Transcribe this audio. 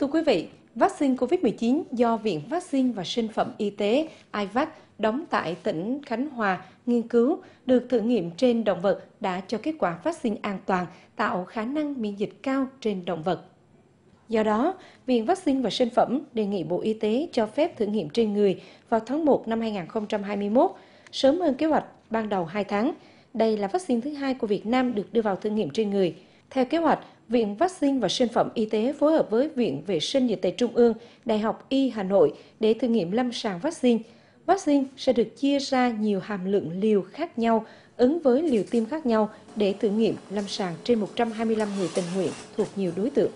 Thưa quý vị, vaccine COVID-19 do Viện Vaccine và Sinh phẩm Y tế IVAC đóng tại tỉnh Khánh Hòa nghiên cứu được thử nghiệm trên động vật đã cho kết quả vaccine an toàn tạo khả năng miễn dịch cao trên động vật. Do đó, Viện Vaccine và Sinh phẩm đề nghị Bộ Y tế cho phép thử nghiệm trên người vào tháng 1 năm 2021, sớm hơn kế hoạch ban đầu 2 tháng. Đây là vaccine thứ hai của Việt Nam được đưa vào thử nghiệm trên người. Theo kế hoạch, Viện Vaccine và Sinh phẩm Y tế phối hợp với Viện Vệ sinh Dịch tệ Trung ương, Đại học Y Hà Nội để thử nghiệm lâm sàng vaccine. Vaccine sẽ được chia ra nhiều hàm lượng liều khác nhau, ứng với liều tiêm khác nhau để thử nghiệm lâm sàng trên 125 người tình nguyện thuộc nhiều đối tượng.